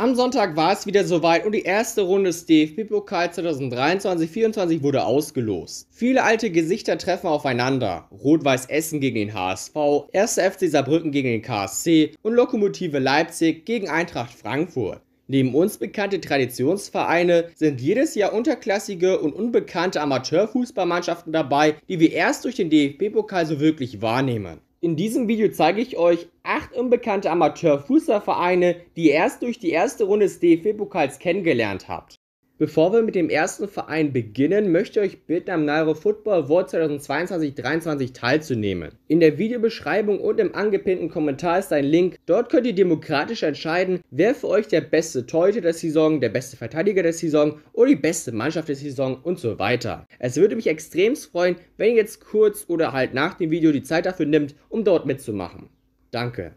Am Sonntag war es wieder soweit und die erste Runde des DFB-Pokal 2023-24 wurde ausgelost. Viele alte Gesichter treffen aufeinander. Rot-Weiß Essen gegen den HSV, 1. FC Saarbrücken gegen den KSC und Lokomotive Leipzig gegen Eintracht Frankfurt. Neben uns bekannte Traditionsvereine sind jedes Jahr unterklassige und unbekannte Amateurfußballmannschaften dabei, die wir erst durch den DFB-Pokal so wirklich wahrnehmen. In diesem Video zeige ich euch acht unbekannte Amateurfußballvereine, die ihr erst durch die erste Runde des DFB-Pokals kennengelernt habt. Bevor wir mit dem ersten Verein beginnen, möchte ich euch bitten, am Nairo Football Award 2022-23 teilzunehmen. In der Videobeschreibung und im angepinnten Kommentar ist ein Link. Dort könnt ihr demokratisch entscheiden, wer für euch der beste Torhüter der Saison, der beste Verteidiger der Saison oder die beste Mannschaft der Saison und so weiter. Es würde mich extrem freuen, wenn ihr jetzt kurz oder halt nach dem Video die Zeit dafür nimmt, um dort mitzumachen. Danke.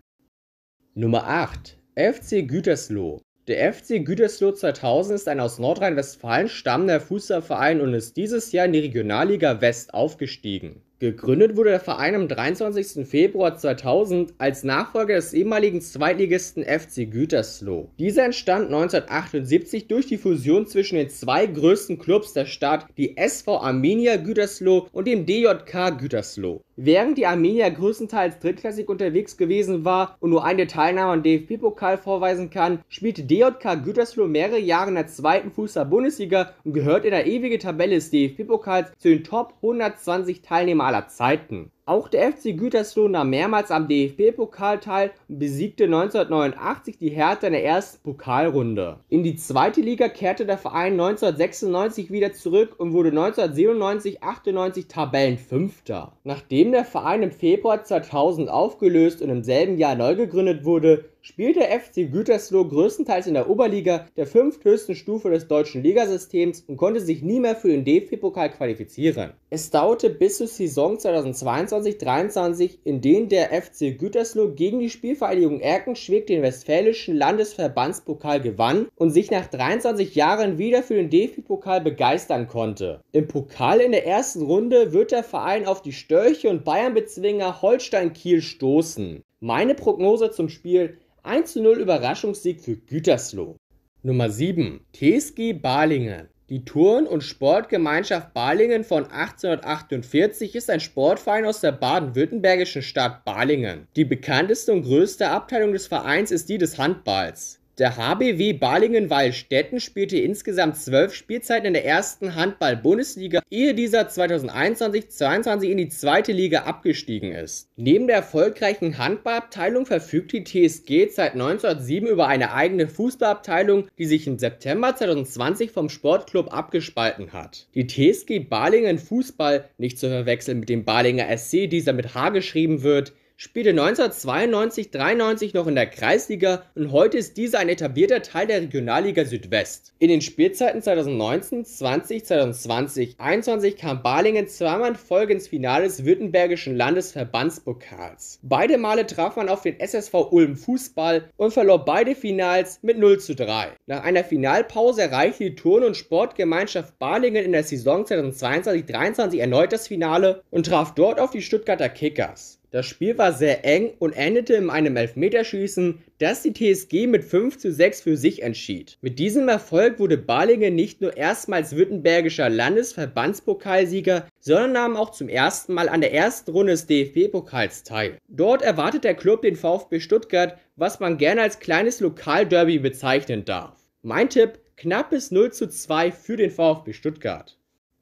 Nummer 8. FC Gütersloh. Der FC Gütersloh 2000 ist ein aus Nordrhein-Westfalen stammender Fußballverein und ist dieses Jahr in die Regionalliga West aufgestiegen Gegründet wurde der Verein am 23. Februar 2000 als Nachfolger des ehemaligen Zweitligisten FC Gütersloh. Dieser entstand 1978 durch die Fusion zwischen den zwei größten Clubs der Stadt, die SV Armenia Gütersloh und dem DJK Gütersloh. Während die Armenia größtenteils drittklassig unterwegs gewesen war und nur eine Teilnahme am DFB-Pokal vorweisen kann, spielte DJK Gütersloh mehrere Jahre in der zweiten Fußball-Bundesliga und gehört in der ewigen Tabelle des DFB-Pokals zu den Top 120 Teilnehmern aller zeiten auch der FC Gütersloh nahm mehrmals am DFB-Pokal teil und besiegte 1989 die Hertha in der ersten Pokalrunde. In die zweite Liga kehrte der Verein 1996 wieder zurück und wurde 1997-98 Tabellenfünfter. Nachdem der Verein im Februar 2000 aufgelöst und im selben Jahr neu gegründet wurde, spielt der FC Gütersloh größtenteils in der Oberliga, der fünfthöchsten Stufe des deutschen Ligasystems und konnte sich nie mehr für den DFB-Pokal qualifizieren. Es dauerte bis zur Saison 2022 22/23, in denen der FC Gütersloh gegen die Spielvereinigung Erkenschwick den westfälischen Landesverbandspokal gewann und sich nach 23 Jahren wieder für den DFB-Pokal begeistern konnte. Im Pokal in der ersten Runde wird der Verein auf die Störche und Bayern-Bezwinger Holstein Kiel stoßen. Meine Prognose zum Spiel 1 0 Überraschungssieg für Gütersloh. Nummer 7. TSG Balingen. Die Turn- und Sportgemeinschaft Balingen von 1848 ist ein Sportverein aus der baden-württembergischen Stadt Balingen. Die bekannteste und größte Abteilung des Vereins ist die des Handballs der HBW Balingen-Wallstätten spielte insgesamt zwölf Spielzeiten in der ersten Handball-Bundesliga, ehe dieser 2021-22 in die zweite Liga abgestiegen ist. Neben der erfolgreichen Handballabteilung verfügt die TSG seit 1907 über eine eigene Fußballabteilung, die sich im September 2020 vom Sportclub abgespalten hat. Die TSG Balingen Fußball, nicht zu verwechseln mit dem Balinger SC, dieser mit H geschrieben wird, spielte 1992, 93 noch in der Kreisliga und heute ist dieser ein etablierter Teil der Regionalliga Südwest. In den Spielzeiten 2019, 20, 2020, 21 kam Balingen zweimal in Folge ins Finale des Württembergischen Landesverbandspokals. Beide Male traf man auf den SSV Ulm Fußball und verlor beide Finals mit 0 zu 3. Nach einer Finalpause erreichte die Turn- und Sportgemeinschaft Balingen in der Saison 2022-23 erneut das Finale und traf dort auf die Stuttgarter Kickers. Das Spiel war sehr eng und endete in einem Elfmeterschießen, das die TSG mit 5 zu 6 für sich entschied. Mit diesem Erfolg wurde Balingen nicht nur erstmals württembergischer Landesverbandspokalsieger, sondern nahm auch zum ersten Mal an der ersten Runde des DFB-Pokals teil. Dort erwartet der Club den VfB Stuttgart, was man gerne als kleines Lokalderby bezeichnen darf. Mein Tipp, knappes 0 zu 2 für den VfB Stuttgart.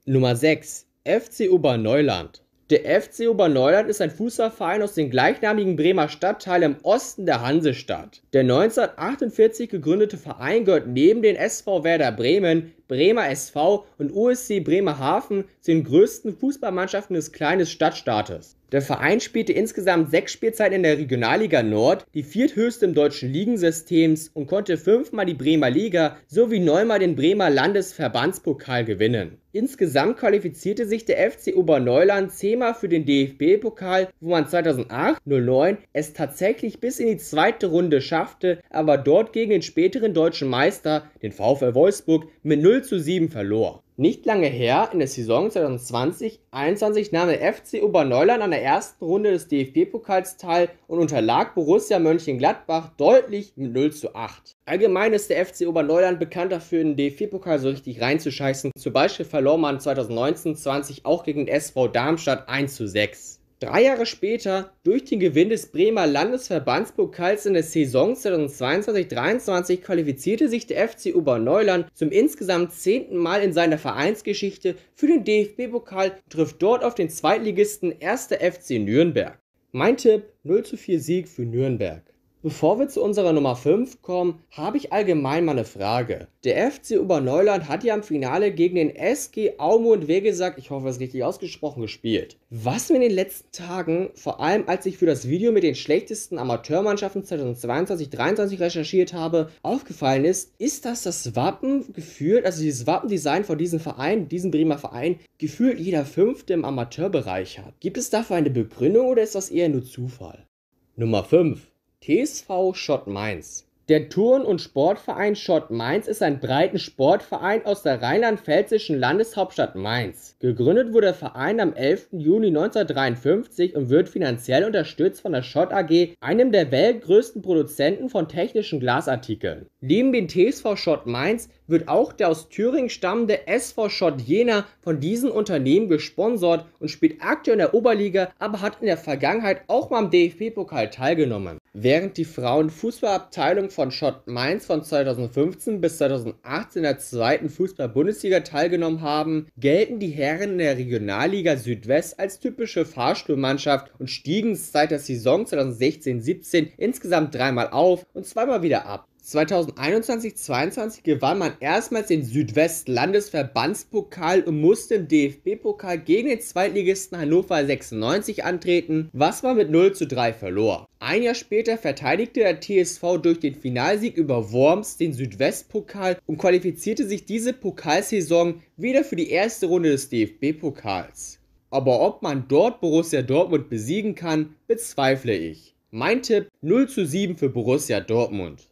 Nummer 6. FC Oberneuland. Der FC Oberneuland ist ein Fußballverein aus dem gleichnamigen Bremer Stadtteil im Osten der Hansestadt. Der 1948 gegründete Verein gehört neben den SV Werder Bremen, Bremer SV und USC Bremerhaven zu den größten Fußballmannschaften des kleinen Stadtstaates der Verein spielte insgesamt sechs Spielzeiten in der Regionalliga Nord, die vierthöchste im deutschen Ligensystem und konnte fünfmal die Bremer Liga sowie neunmal den Bremer Landesverbandspokal gewinnen. Insgesamt qualifizierte sich der FC Oberneuland zehnmal für den DFB-Pokal, wo man 2008-09 es tatsächlich bis in die zweite Runde schaffte, aber dort gegen den späteren deutschen Meister, den VfL Wolfsburg, mit 0 zu 7 verlor. Nicht lange her, in der Saison 2020-21, nahm der FC Oberneuland an der ersten Runde des DFB-Pokals teil und unterlag Borussia Mönchengladbach deutlich mit 0 zu 8. Allgemein ist der FC Oberneuland bekannt dafür, in den DFB-Pokal so richtig reinzuscheißen. Zum Beispiel verlor man 2019-20 auch gegen SV Darmstadt 1 zu 6. Drei Jahre später, durch den Gewinn des Bremer Landesverbandspokals in der Saison 2022-23 qualifizierte sich der FC Oberneuland zum insgesamt zehnten Mal in seiner Vereinsgeschichte für den DFB-Pokal und trifft dort auf den Zweitligisten 1. FC Nürnberg. Mein Tipp 0 zu 4 Sieg für Nürnberg. Bevor wir zu unserer Nummer 5 kommen, habe ich allgemein mal eine Frage. Der FC Oberneuland hat ja im Finale gegen den SG Aumund Wegesack, ich hoffe, es ist richtig ausgesprochen, gespielt. Was mir in den letzten Tagen, vor allem als ich für das Video mit den schlechtesten Amateurmannschaften 2022 2023 recherchiert habe, aufgefallen ist, ist, dass das Wappen gefühlt, also dieses Wappendesign von diesem Verein, diesem Bremer Verein, gefühlt jeder fünfte im Amateurbereich hat. Gibt es dafür eine Begründung oder ist das eher nur Zufall? Nummer 5 TSV Schott Mainz. Der Turn- und Sportverein Schott Mainz ist ein breiten Sportverein aus der rheinland-pfälzischen Landeshauptstadt Mainz. Gegründet wurde der Verein am 11. Juni 1953 und wird finanziell unterstützt von der Schott AG, einem der weltgrößten Produzenten von technischen Glasartikeln. Neben dem TSV Schott Mainz wird auch der aus Thüringen stammende SV Schott Jena von diesem Unternehmen gesponsert und spielt aktuell in der Oberliga, aber hat in der Vergangenheit auch mal am DFB-Pokal teilgenommen. Während die Frauenfußballabteilung von Schott Mainz von 2015 bis 2018 in der zweiten Fußball-Bundesliga teilgenommen haben, gelten die Herren in der Regionalliga Südwest als typische Fahrstuhlmannschaft und stiegen seit der Saison 2016-17 insgesamt dreimal auf und zweimal wieder ab. 2021-22 gewann man erstmals den Südwestlandesverbandspokal und musste im DFB-Pokal gegen den Zweitligisten Hannover 96 antreten, was man mit 0 zu 3 verlor. Ein Jahr später verteidigte der TSV durch den Finalsieg über Worms den Südwestpokal und qualifizierte sich diese Pokalsaison wieder für die erste Runde des DFB-Pokals. Aber ob man dort Borussia Dortmund besiegen kann, bezweifle ich. Mein Tipp 0 zu 7 für Borussia Dortmund.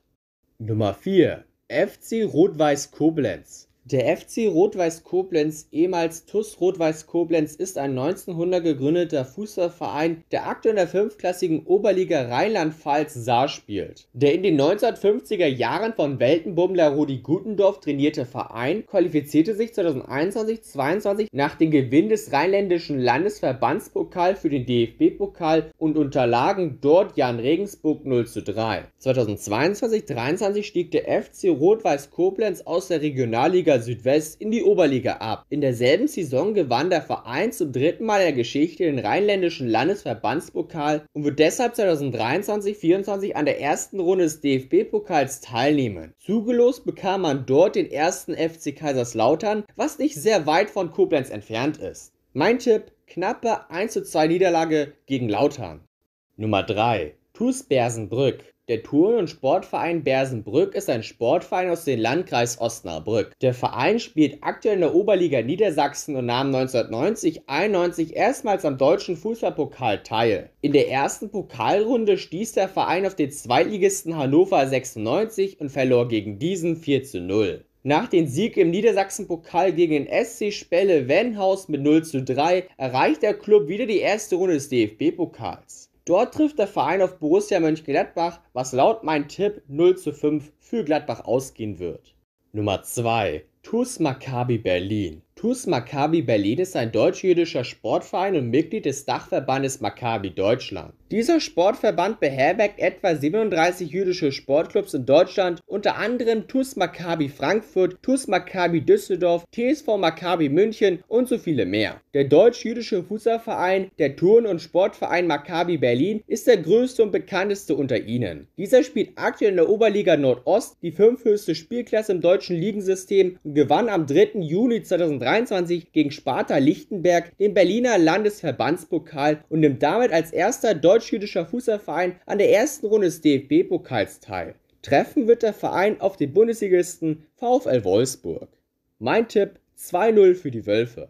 Nummer 4 FC Rot-Weiß Koblenz der FC Rot-Weiß Koblenz, ehemals TuS Rot-Weiß Koblenz, ist ein 1900 gegründeter Fußballverein, der aktuell in der fünfklassigen Oberliga Rheinland-Pfalz Saar spielt. Der in den 1950er Jahren von Weltenbummler Rudi Gutendorf trainierte Verein qualifizierte sich 2021-22 nach dem Gewinn des rheinländischen Landesverbandspokals für den DFB-Pokal und unterlagen dort Jan Regensburg 0 zu 3. 2022-23 stieg der FC Rot-Weiß Koblenz aus der Regionalliga Südwest in die Oberliga ab. In derselben Saison gewann der Verein zum dritten Mal in der Geschichte den rheinländischen Landesverbandspokal und wird deshalb 2023-24 an der ersten Runde des DFB-Pokals teilnehmen. Zugelost bekam man dort den ersten FC Kaiserslautern, was nicht sehr weit von Koblenz entfernt ist. Mein Tipp, knappe 1 2 Niederlage gegen Lautern. Nummer 3. TuS Bersenbrück. Der Turn- und Sportverein Bersenbrück ist ein Sportverein aus dem Landkreis Osnabrück. Der Verein spielt aktuell in der Oberliga Niedersachsen und nahm 1990-91 erstmals am deutschen Fußballpokal teil. In der ersten Pokalrunde stieß der Verein auf den Zweitligisten Hannover 96 und verlor gegen diesen 4 zu 0. Nach dem Sieg im Niedersachsen-Pokal gegen den SC Spelle Wenhaus mit 0 zu 3 erreicht der Klub wieder die erste Runde des DFB-Pokals. Dort trifft der Verein auf Borussia Mönchengladbach, was laut mein Tipp 0 zu 5 für Gladbach ausgehen wird. Nummer 2. TuS Maccabi Berlin. TuS Maccabi Berlin ist ein deutsch-jüdischer Sportverein und Mitglied des Dachverbandes Maccabi Deutschland. Dieser Sportverband beherbergt etwa 37 jüdische Sportclubs in Deutschland, unter anderem TuS Maccabi Frankfurt, TuS Maccabi Düsseldorf, TSV Maccabi München und so viele mehr. Der deutsch-jüdische Fußballverein, der Turn- und Sportverein Maccabi Berlin, ist der größte und bekannteste unter ihnen. Dieser spielt aktuell in der Oberliga Nordost, die fünfthöchste Spielklasse im deutschen Ligensystem, und gewann am 3. Juni 2013 U23 gegen Sparta Lichtenberg den Berliner Landesverbandspokal und nimmt damit als erster deutsch-jüdischer Fußballverein an der ersten Runde des DFB-Pokals teil. Treffen wird der Verein auf den Bundesligisten VfL Wolfsburg. Mein Tipp 2-0 für die Wölfe.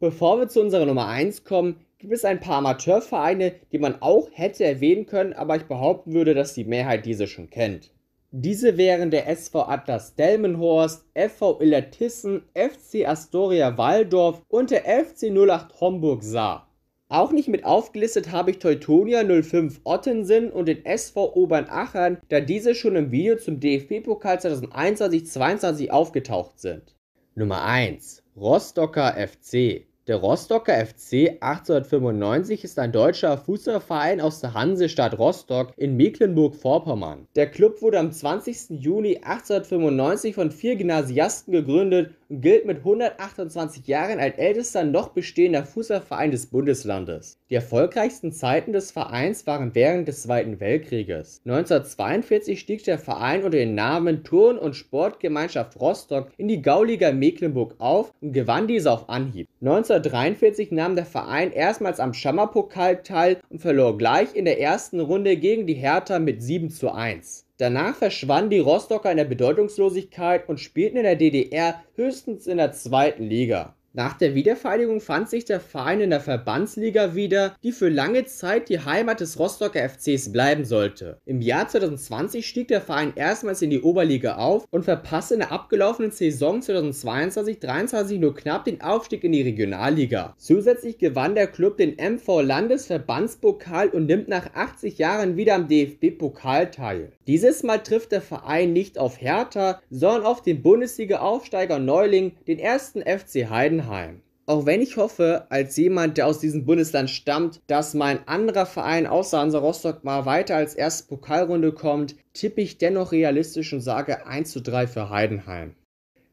Bevor wir zu unserer Nummer 1 kommen, gibt es ein paar Amateurvereine, die man auch hätte erwähnen können, aber ich behaupten würde, dass die Mehrheit diese schon kennt. Diese wären der SV Atlas Delmenhorst, FV Illertissen, FC Astoria Waldorf und der FC 08 Homburg Saar. Auch nicht mit aufgelistet habe ich Teutonia 05 Ottensen und den SV Obernachern, da diese schon im Video zum DFB-Pokal 2021-22 aufgetaucht sind. Nummer 1 Rostocker FC der Rostocker FC 1895 ist ein deutscher Fußballverein aus der Hansestadt Rostock in Mecklenburg-Vorpommern. Der Club wurde am 20. Juni 1895 von vier Gymnasiasten gegründet und gilt mit 128 Jahren als ältester noch bestehender Fußballverein des Bundeslandes. Die erfolgreichsten Zeiten des Vereins waren während des Zweiten Weltkrieges. 1942 stieg der Verein unter dem Namen Turn- und Sportgemeinschaft Rostock in die Gauliga Mecklenburg auf und gewann diese auf Anhieb. 1943 nahm der Verein erstmals am Schammerpokal teil und verlor gleich in der ersten Runde gegen die Hertha mit 7:1. Danach verschwanden die Rostocker in der Bedeutungslosigkeit und spielten in der DDR höchstens in der zweiten Liga nach der Wiedervereinigung fand sich der Verein in der Verbandsliga wieder, die für lange Zeit die Heimat des Rostocker FCs bleiben sollte. Im Jahr 2020 stieg der Verein erstmals in die Oberliga auf und verpasste in der abgelaufenen Saison 2022-23 nur knapp den Aufstieg in die Regionalliga. Zusätzlich gewann der Klub den MV Landesverbandspokal und nimmt nach 80 Jahren wieder am DFB-Pokal teil. Dieses Mal trifft der Verein nicht auf Hertha, sondern auf den Bundesliga-Aufsteiger Neuling, den ersten FC Heidenheim. Hoffenheim. Auch wenn ich hoffe, als jemand, der aus diesem Bundesland stammt, dass mein anderer Verein außer Hansa Rostock mal weiter als erste Pokalrunde kommt, tippe ich dennoch realistisch und sage 1 zu 3 für Heidenheim.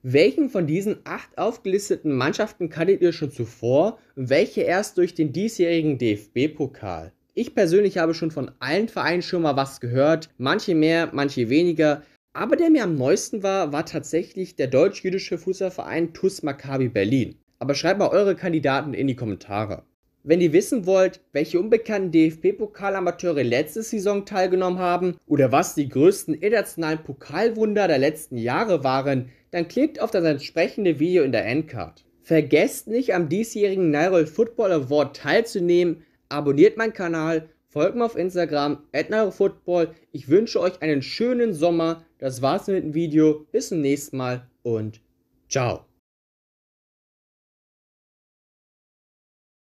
Welchen von diesen acht aufgelisteten Mannschaften kanntet ihr schon zuvor und welche erst durch den diesjährigen DFB-Pokal? Ich persönlich habe schon von allen Vereinen schon mal was gehört, manche mehr, manche weniger, aber der mir am neuesten war, war tatsächlich der deutsch-jüdische Fußballverein TuS Maccabi Berlin aber schreibt mal eure Kandidaten in die Kommentare. Wenn ihr wissen wollt, welche unbekannten DFB-Pokalamateure letzte Saison teilgenommen haben oder was die größten internationalen Pokalwunder der letzten Jahre waren, dann klickt auf das entsprechende Video in der Endcard. Vergesst nicht, am diesjährigen Nairoll Football Award teilzunehmen. Abonniert meinen Kanal, folgt mir auf Instagram, Football. Ich wünsche euch einen schönen Sommer. Das war's mit dem Video. Bis zum nächsten Mal und ciao.